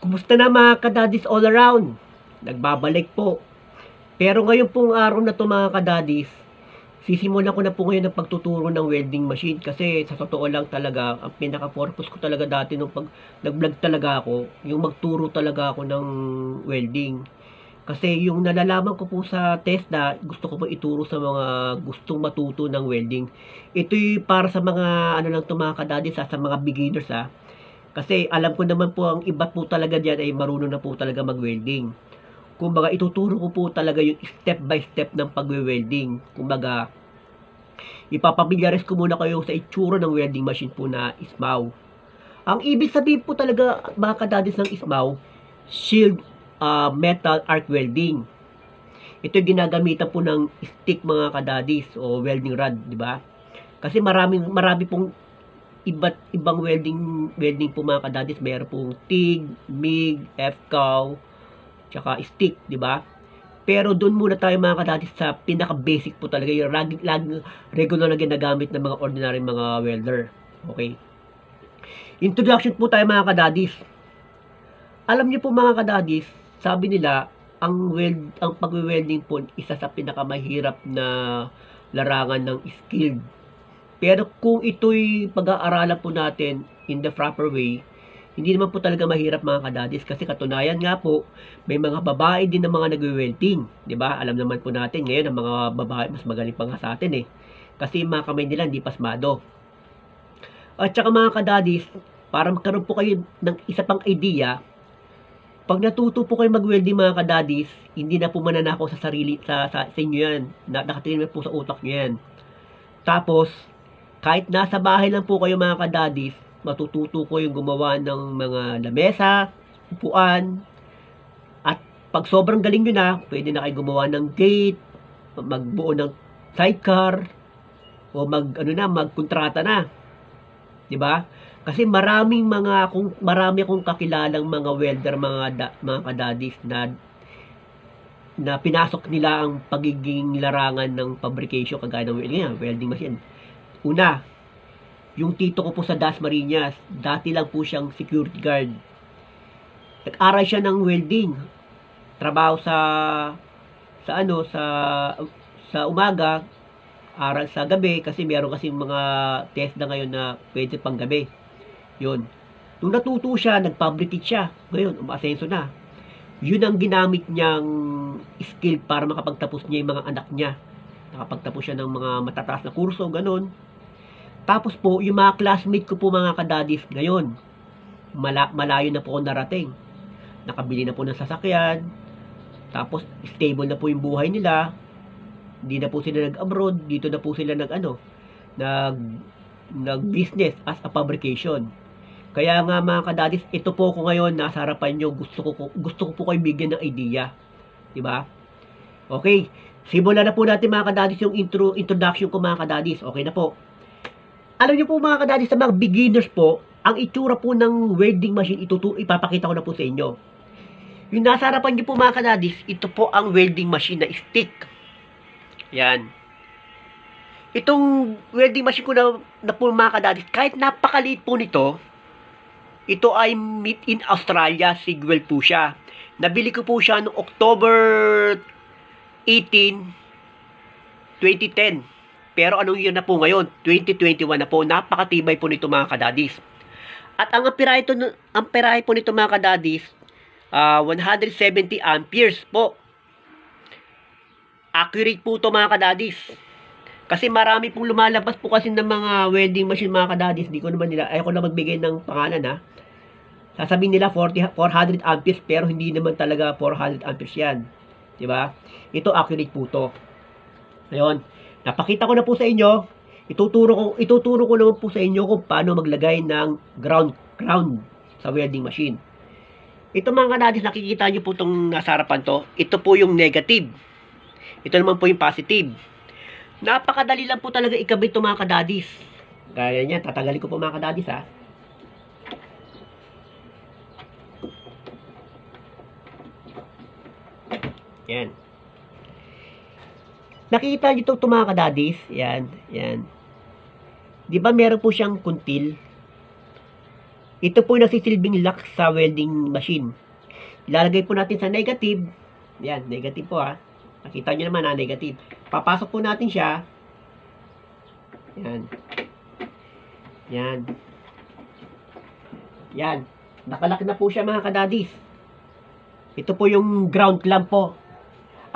Kumusta na mga kadadis all around? Nagbabalik po. Pero ngayon pong araw na to mga kadadis, sisimulan ko na po ngayon ang pagtuturo ng welding machine kasi sa totoo lang talaga, ang pinaka-purpose ko talaga dati nung pag nag-vlog talaga ako, yung magturo talaga ako ng welding. Kasi yung nalalaman ko po sa TESDA, gusto ko po ituro sa mga gustong matuto ng welding. Ito'y para sa mga, ano lang ito mga kadadis, ah, sa mga beginners ha ah, kasi alam ko naman po ang iba po talaga diyan ay marunong na po talaga mag-welding. Kumbaga ituturo ko po talaga yung step by step ng pagwe-welding. Kumbaga ipapamilyaris ko muna kayo sa itsura ng welding machine po na ismaw. Ang ibig sabihin po talaga mga kadadis ng ismaw, shield uh, metal arc welding. Ito yung ginagamitan po ng stick mga kadadis o welding rod, di ba? Kasi maraming marami pong iba't ibang welding welding po mga kadadis meron pong TIG, MIG, FCOW tsaka stick di ba pero doon muna tayo mga kadadis sa pinaka basic po talaga yung lagi, lagi, regular na ginagamit ng mga ordinary mga welder okay introduction po tayo mga kadadis alam niyo po mga kadadis sabi nila ang weld ang pagwe-welding po isa sa pinakamahirap na larangan ng skilled pero kung ito'y pag-aaralan po natin in the proper way, hindi naman po talaga mahirap mga kadadis kasi katunayan nga po, may mga babae din ng mga nagwe-welting. ba diba? Alam naman po natin ngayon ang mga babae mas magaling pa nga sa atin eh. Kasi mga kamay nila hindi pasmado. At saka mga kadadis, para magkaroon po kayo ng isa pang idea, pag natuto po kayo mag-welding mga kadadis, hindi na po mananakaw sa sarili, sa, sa, sa inyo yan. Na, nakatirin po sa utak nyo yan. Tapos, kahit nasa bahay lang po kayo mga kadadis, matututo ko yung gumawa ng mga lamesa, upuan, at pag sobrang galing nyo na, pwede na kayo gumawa ng gate, magbuo ng sidecar, o mag, ano na, magkontrata na. 'Di ba? Kasi maraming mga kung marami kong kakilalang mga welder, mga da, mga kadadis na na pinasok nila ang pagiging larangan ng fabrication kagaya ng welding, welding machine. Una, yung tito ko po sa Dasmariñas, dati lang po siyang security guard. Nag-aral siya ng welding. Trabaho sa sa ano sa sa umaga, aral sa gabi kasi meron kasi mga test na ngayon na pwede pang gabi. 'Yun. Nung natuto siya, nag-public siya. Ngayon, umasenso na. Yun ang ginamit niyang skill para makapagtapos niya yung mga anak niya. Nakapagtapos siya ng mga matataas na kurso, ganun. Tapos po, yung mga classmate ko po mga kadadis ngayon, mala malayo na po ako narating. Nakabili na po ng sasakyan, tapos stable na po yung buhay nila, hindi na po sila nag-abroad, dito na po sila nag-ano, nag, nag-business as a fabrication. Kaya nga mga kadadis, ito po ko ngayon, nasa harapan nyo, gusto ko, gusto ko po kayo bigyan ng idea. Diba? Okay, simulan na po natin mga kadadis yung intro, introduction ko mga kadadis. Okay na po. Alam niyo po mga kadadi, sa mga beginners po, ang itsura po ng welding machine, itutu ipapakita ko na po sa inyo. Yung nasa harapan niyo po mga kadadi, ito po ang welding machine na stick. Yan. Itong welding machine ko na, na po mga kadadi, kahit napakaliit po nito, ito ay made in Australia, Sigwell po siya. Nabili ko po siya noong October 18, 2010. Pero anong yun na po ngayon? 2021 na po. Napakatibay po nito mga kadadis. At ang amperahe, to, amperahe po nito mga kadadis, uh, ah, 170 amperes po. Accurate po to mga kadadis. Kasi marami pong lumalabas po kasi ng mga welding machine mga kadadis. Hindi ko naman nila, ayoko na magbigay ng pangalan ha. Sasabihin nila 40, 400 amperes pero hindi naman talaga 400 amperes yan. ba? Diba? Ito accurate po to. Ayun. Napakita ko na po sa inyo, ituturo ko, ituturo ko naman po sa inyo kung paano maglagay ng ground ground sa welding machine. Ito mga kanadis, nakikita nyo po itong nasa harapan to. Ito po yung negative. Ito naman po yung positive. Napakadali lang po talaga ikabit ito mga kadadis. Kaya niya, tatanggalin ko po mga kadadis ha. Yan. Nakita nyo itong tumaka daddies? Yan, yan. Di ba meron po siyang kuntil? Ito po yung nagsisilbing lock sa welding machine. Ilalagay po natin sa negative. Yan, negative po ha. Ah. Nakita nyo naman ha, ah, negative. Papasok po natin siya. Yan. Yan. Yan. Nakalaki na po siya mga kadadis. Ito po yung ground clamp po.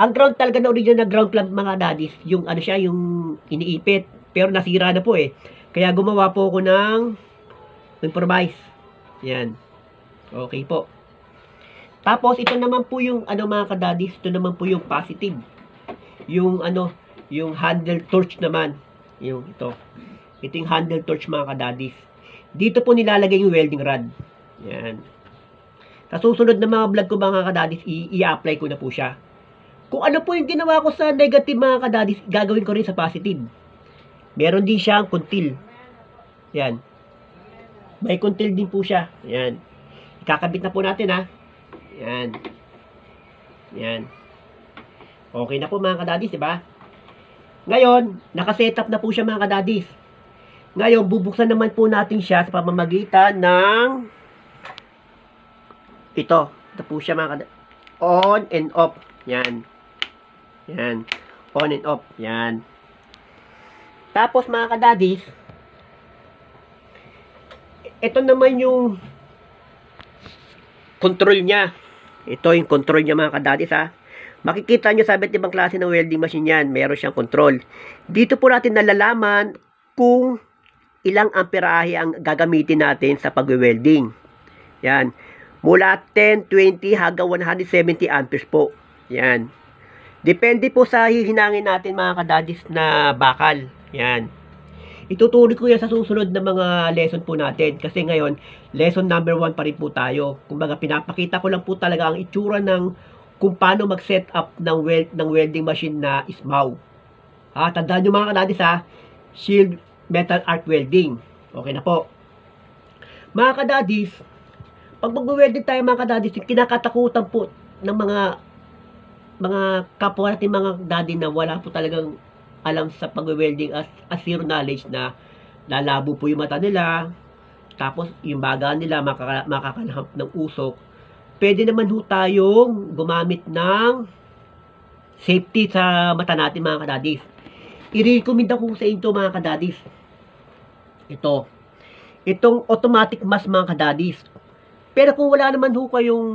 Ang ground talaga na original na ground clamp mga daddies, yung ano siya, yung iniipit. Pero nasira na po eh. Kaya gumawa po ako ng improvise. Yan. Okay po. Tapos ito naman po yung ano mga kadadis, ito naman po yung positive. Yung ano, yung handle torch naman. Yung ito. Ito yung handle torch mga kadadis. Dito po nilalagay yung welding rod. Yan. Sa susunod na mga vlog ko mga kadadis, i-apply ko na po siya. Kung ano po yung ginawa ko sa negative mga kadadis, gagawin ko rin sa positive. Meron din siyang kuntil. Yan. May kuntil din po siya. Yan. Ikakabit na po natin ha. Yan. Yan. Okay na po mga kadadis, di ba? Ngayon, nakasetup na po siya mga kadadis. Ngayon, bubuksan naman po natin siya sa pamamagitan ng ito. Ito po siya mga kadadis. On and off. Yan. Yan. On and off. Yan. Tapos mga kadadis, ito naman yung control niya. Ito yung control niya mga kadadis ha. Makikita nyo sa iba't ibang klase ng welding machine yan. Meron siyang control. Dito po natin nalalaman kung ilang amperahe ang gagamitin natin sa pag-welding. Yan. Mula 10, 20 hanggang 170 amperes po. Yan. Depende po sa hihinangin natin mga kadadis na bakal. Yan. Itutuloy ko yan sa susunod na mga lesson po natin. Kasi ngayon, lesson number 1 pa rin po tayo. Kumbaga, pinapakita ko lang po talaga ang itsura ng kung paano mag-set up ng, weld, ng welding machine na ismaw. Ha, ah, tandaan nyo mga kadadis ha, shield metal arc welding. Okay na po. Mga kadadis, pag mag-welding tayo mga kadadis, kinakatakutan po ng mga mga kapwa natin mga daddy na wala po talagang alam sa pag-welding as, as zero knowledge na lalabo po yung mata nila, tapos yung baga nila makaka, makakalamp ng usok, pwede naman ho tayong gumamit ng safety sa mata natin mga kadadis. I-recommend ako sa inyo mga kadadis. Ito. Itong automatic mask mga kadadis. Pero kung wala naman ho kayong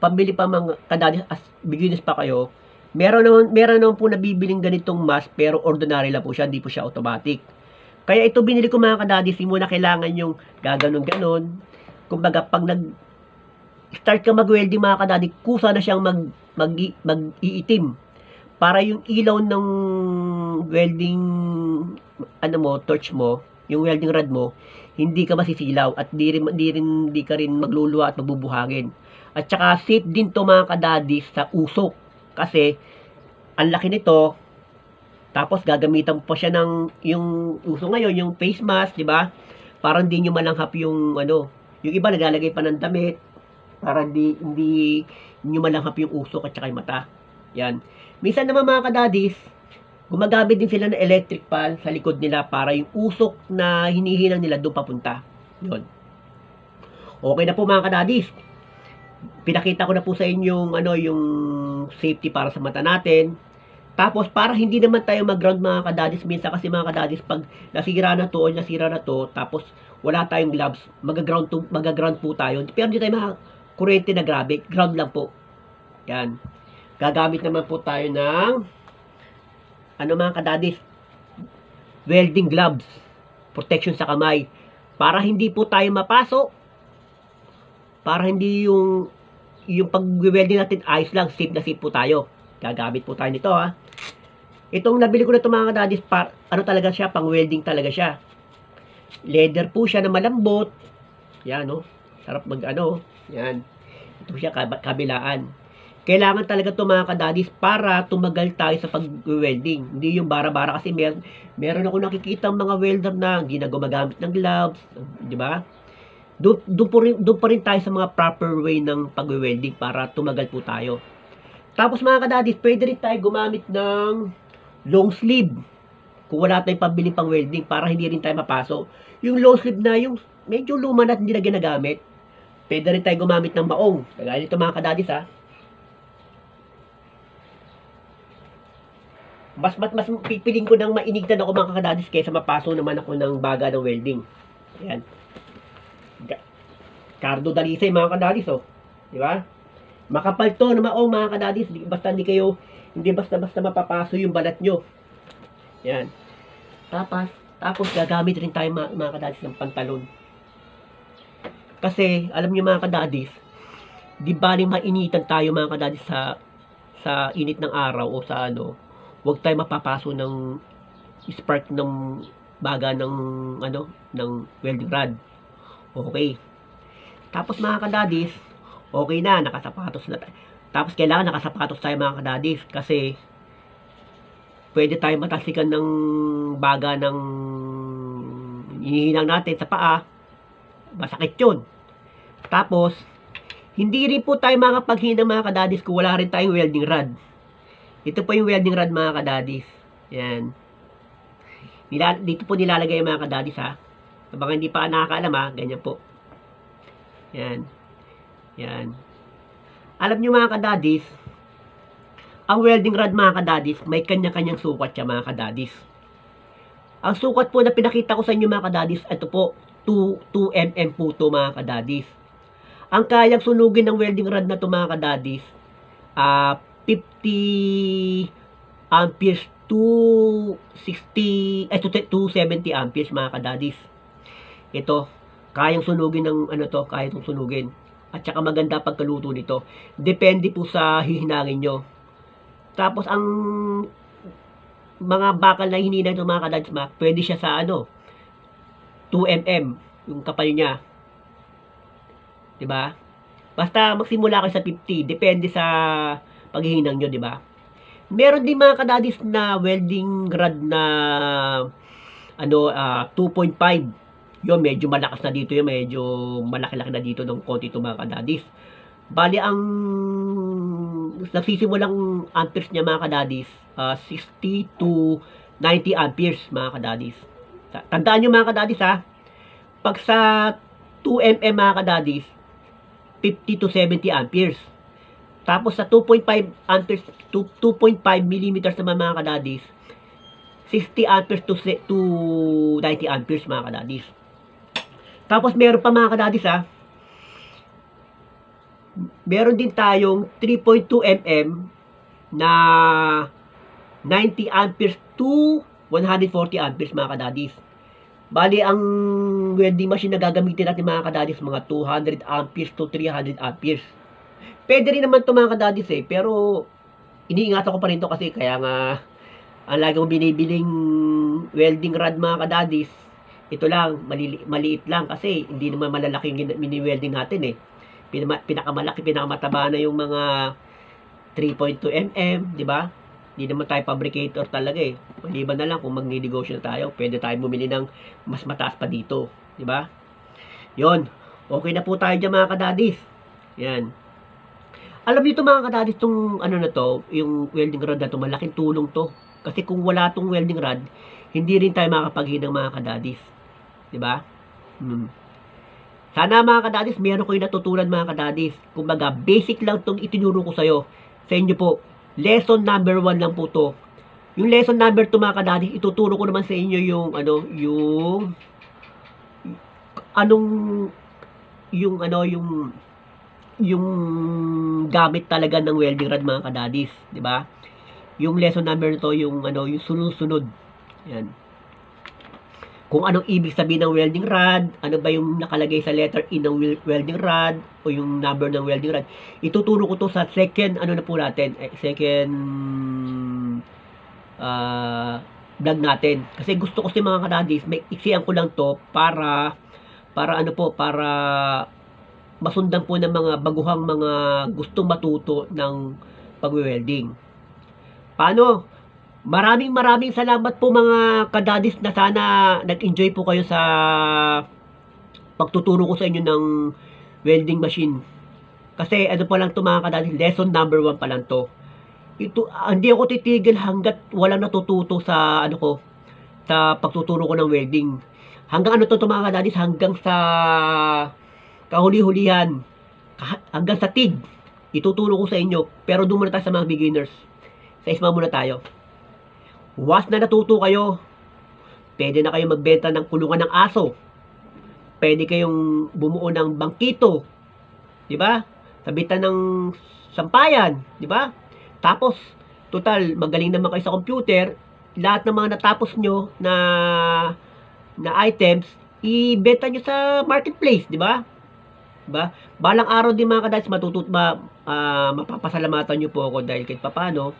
pambili pa mga kadadi as beginners pa kayo, meron naman, meron naman po nabibiling ganitong mask pero ordinary lang po siya, hindi po siya automatic. Kaya ito binili ko mga kadadi, simula kailangan yung gaganon-ganon. Kumbaga pag nag start ka mag-welding mga kadadi, kusa na siyang mag, mag, mag-iitim. Para yung ilaw ng welding ano mo, torch mo, yung welding rod mo, hindi ka masisilaw at di rin, di rin, di ka rin magluluwa at magbubuhangin. At saka safe din to mga kadadis sa usok. Kasi ang laki nito. Tapos gagamitan po siya ng yung usok ngayon, yung face mask, di ba? Para hindi nyo malanghap yung ano. Yung iba naglalagay pa ng damit para hindi, hindi nyo malanghap yung usok at saka yung mata. Yan. Minsan naman mga kadadis, gumagamit din sila ng electric pan sa likod nila para yung usok na hinihinang nila doon papunta. Yun. Okay na po mga kadadis pinakita ko na po sa inyo yung ano yung safety para sa mata natin. Tapos para hindi naman tayo mag-ground mga kadadis minsan kasi mga kadadis pag nasira na to o nasira na to tapos wala tayong gloves, mag-ground to, mag-ground po tayo. Pero hindi tayo mga kurente na grabe, ground lang po. Yan. Gagamit naman po tayo ng ano mga kadadis welding gloves protection sa kamay para hindi po tayo mapasok para hindi yung yung pag-welding natin ayos lang, safe na safe po tayo. Gagamit po tayo nito ha. Itong nabili ko na ito mga dadis, par, ano talaga siya, pang welding talaga siya. Leather po siya na malambot. Yan no. Oh. Sarap mag ano. Yan. Ito siya kabilaan. Kailangan talaga ito mga kadadis para tumagal tayo sa pag-welding. Hindi yung bara-bara kasi mer meron ako nakikita mga welder na ginagumagamit ng gloves. Di ba? doon, doon, po rin, doon pa rin tayo sa mga proper way ng pag-welding para tumagal po tayo. Tapos mga kadadis, pwede rin tayo gumamit ng long sleeve kung wala tayong pabili pang welding para hindi rin tayo mapasok. Yung long sleeve na yung medyo luma na hindi na ginagamit, pwede rin tayo gumamit ng maong. Kagaya ito mga kadadis ha. Mas, mas, mas pipiling ko ng mainigtan ako mga kadadis kaysa mapaso naman ako ng baga ng welding. Ayan. Cardo Dalisay mga kadadis oh. Di ba? Makapal to na ano, oh, mga kadadis. basta hindi kayo, hindi basta-basta mapapaso yung balat nyo. Yan. Tapos, tapos gagamit rin tayo mga, mga kadadis ng pantalon. Kasi, alam nyo mga kadadis, di ba bali mainitan tayo mga kadadis sa sa init ng araw o sa ano, wag tayo mapapaso ng spark ng baga ng ano ng welding rod. Okay. Tapos mga kadadis, okay na, nakasapatos na Tapos kailangan nakasapatos tayo mga kadadis kasi pwede tayo matasikan ng baga ng hinihinang natin sa paa. Masakit yun. Tapos, hindi rin po tayo makapaghinang mga kadadis kung wala rin tayong welding rod. Ito po yung welding rod mga kadadis. Yan. dito po nilalagay mga kadadis ha. Kapag hindi pa nakakaalam ha, ganyan po. Yan. Yan. Alam nyo mga kadadis, ang welding rod mga kadadis, may kanya-kanyang sukat siya mga kadadis. Ang sukat po na pinakita ko sa inyo mga kadadis, ito po, 2, 2 mm po ito mga kadadis. Ang kayang sunugin ng welding rod na ito mga kadadis, uh, ah, 50 amperes to 60, eh, to 270 amperes mga kadadis. Ito, Kayang sulugin ng ano to, kayang itong At saka maganda pagkaluto nito. Depende po sa hihinangin nyo. Tapos ang mga bakal na hininang ng mga kadadsmak, pwede siya sa ano, 2mm, yung kapal niya. 'Di ba? Basta magsimula kayo sa 50, depende sa paghihinang nyo, 'di ba? Meron din mga kadadis na welding rod na ano uh, ah, 2.5 yun, medyo malakas na dito yun. Medyo malaki-laki na dito ng konti ito mga kadadis. Bali, ang nagsisimulang amperes niya mga kadadis, uh, ah, 60 to 90 amperes mga kadadis. Tandaan nyo mga kadadis ha, pag sa 2mm mga kadadis, 50 to 70 amperes. Tapos sa 2.5 amperes, 2.5 mm naman mga kadadis, 60 amperes to, to 90 amperes mga kadadis. Tapos meron pa mga kadadis ha. Ah. Meron din tayong 3.2 mm na 90 amperes to 140 amperes mga kadadis. Bali, ang welding machine na gagamitin natin mga kadadis, mga 200 amperes to 300 amperes. Pwede rin naman ito mga kadadis eh, pero iniingatan ko pa rin ito kasi kaya nga ang lagi kong binibiling welding rod mga kadadis ito lang, mali, maliit lang kasi hindi naman malalaki yung mini-welding natin eh. Pinama, pinakamalaki, pinakamataba na yung mga 3.2 mm, di ba? Hindi naman tayo fabricator talaga eh. Maliban na lang kung magninegosyo na tayo, pwede tayo bumili ng mas mataas pa dito, di ba? Yon. Okay na po tayo diyan mga kadadis. Yan. Alam niyo to mga kadadis tong ano na to, yung welding rod na to, malaking tulong to. Kasi kung wala tong welding rod, hindi rin tayo makakapaghinang mga kadadis. 'Di ba? Hmm. Sana mga kadadis, meron kayo natutunan mga kadadis. Kumbaga, basic lang tong itinuro ko sa'yo. Sa inyo po, lesson number 1 lang po to. Yung lesson number 2 mga kadadis, ituturo ko naman sa inyo yung, ano, yung, anong, yung, ano, yung, yung gamit talaga ng welding rod mga kadadis. ba diba? Yung lesson number to, yung, ano, yung sunod-sunod. Yan kung anong ibig sabihin ng welding rod, ano ba yung nakalagay sa letter in e ng welding rod o yung number ng welding rod. Ituturo ko to sa second, ano na po natin, eh, second uh, vlog natin. Kasi gusto ko si mga kanadis, may iksiyan ko lang to para, para ano po, para masundan po ng mga baguhang mga gustong matuto ng pag-welding. Paano? Maraming maraming salamat po mga kadadis na sana nag-enjoy po kayo sa pagtuturo ko sa inyo ng welding machine. Kasi ano pa lang to mga kadadis, lesson number 1 pa lang to. Ito, ah, hindi ako titigil hanggat wala natututo sa ano ko, sa pagtuturo ko ng welding. Hanggang ano to to mga kadadis, hanggang sa kahuli-hulihan, hanggang sa TIG, ituturo ko sa inyo. Pero doon muna tayo sa mga beginners. Sa isma muna tayo. Once na natuto kayo, pwede na kayong magbenta ng kulungan ng aso. Pwede kayong bumuo ng bangkito. Di ba? Sabitan ng sampayan. Di ba? Tapos, total, magaling naman kayo sa computer. Lahat ng mga natapos nyo na na items, ibenta nyo sa marketplace, di ba? Diba? Balang araw din mga kadads, matutut ma, uh, mapapasalamatan nyo po ako dahil kahit papano,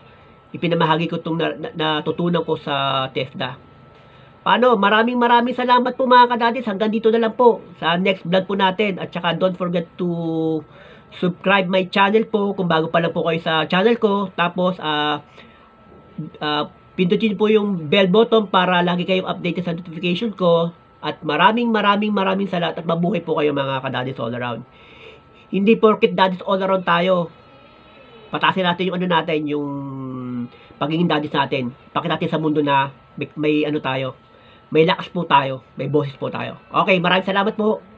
ipinamahagi ko itong natutunan ko sa TEFDA. Paano? Maraming maraming salamat po mga kadadis. Hanggang dito na lang po sa next vlog po natin. At saka don't forget to subscribe my channel po kung bago pa lang po kayo sa channel ko. Tapos, uh, uh, pindutin po yung bell button para lagi kayong updated sa notification ko. At maraming maraming maraming salamat at mabuhay po kayo mga kadadis all around. Hindi porket dadis all around tayo pataasin natin yung ano natin, yung pagiging daddies natin. Pakita natin sa mundo na may, may ano tayo, may lakas po tayo, may boses po tayo. Okay, maraming salamat po.